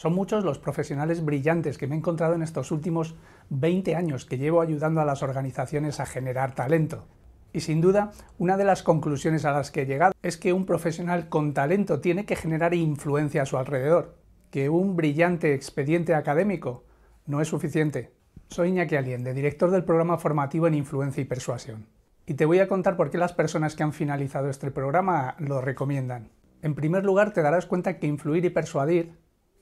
Son muchos los profesionales brillantes que me he encontrado en estos últimos 20 años que llevo ayudando a las organizaciones a generar talento. Y sin duda, una de las conclusiones a las que he llegado es que un profesional con talento tiene que generar influencia a su alrededor, que un brillante expediente académico no es suficiente. Soy Iñaki Allende, director del programa formativo en Influencia y Persuasión. Y te voy a contar por qué las personas que han finalizado este programa lo recomiendan. En primer lugar, te darás cuenta que influir y persuadir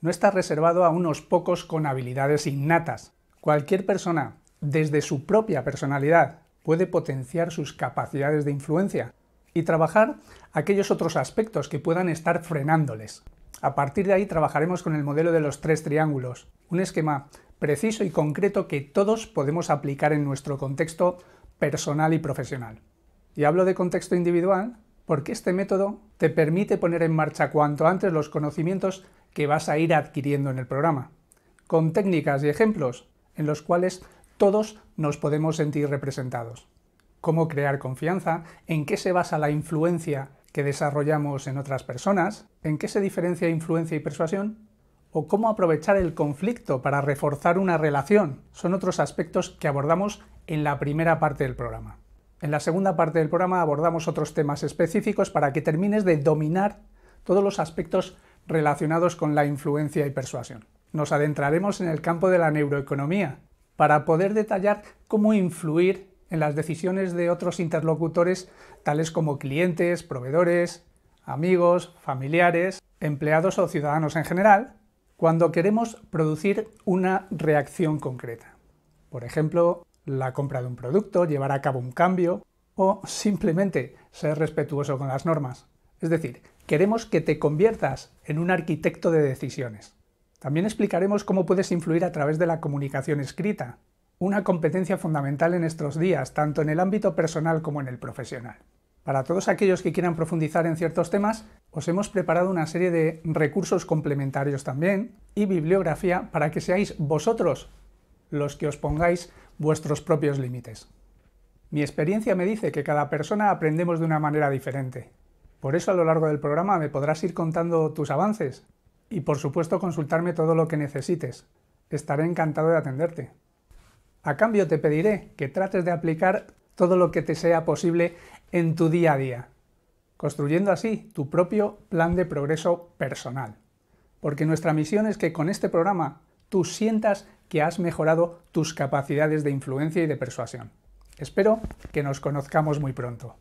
no está reservado a unos pocos con habilidades innatas. Cualquier persona, desde su propia personalidad, puede potenciar sus capacidades de influencia y trabajar aquellos otros aspectos que puedan estar frenándoles. A partir de ahí trabajaremos con el modelo de los tres triángulos, un esquema preciso y concreto que todos podemos aplicar en nuestro contexto personal y profesional. Y hablo de contexto individual porque este método te permite poner en marcha cuanto antes los conocimientos que vas a ir adquiriendo en el programa, con técnicas y ejemplos en los cuales todos nos podemos sentir representados. Cómo crear confianza, en qué se basa la influencia que desarrollamos en otras personas, en qué se diferencia influencia y persuasión, o cómo aprovechar el conflicto para reforzar una relación, son otros aspectos que abordamos en la primera parte del programa. En la segunda parte del programa abordamos otros temas específicos para que termines de dominar todos los aspectos relacionados con la influencia y persuasión. Nos adentraremos en el campo de la neuroeconomía para poder detallar cómo influir en las decisiones de otros interlocutores, tales como clientes, proveedores, amigos, familiares, empleados o ciudadanos en general, cuando queremos producir una reacción concreta. Por ejemplo, la compra de un producto, llevar a cabo un cambio o simplemente ser respetuoso con las normas. Es decir, queremos que te conviertas en un arquitecto de decisiones. También explicaremos cómo puedes influir a través de la comunicación escrita, una competencia fundamental en estos días, tanto en el ámbito personal como en el profesional. Para todos aquellos que quieran profundizar en ciertos temas, os hemos preparado una serie de recursos complementarios también y bibliografía para que seáis vosotros los que os pongáis vuestros propios límites. Mi experiencia me dice que cada persona aprendemos de una manera diferente. Por eso a lo largo del programa me podrás ir contando tus avances y por supuesto consultarme todo lo que necesites. Estaré encantado de atenderte. A cambio te pediré que trates de aplicar todo lo que te sea posible en tu día a día, construyendo así tu propio plan de progreso personal. Porque nuestra misión es que con este programa tú sientas que has mejorado tus capacidades de influencia y de persuasión. Espero que nos conozcamos muy pronto.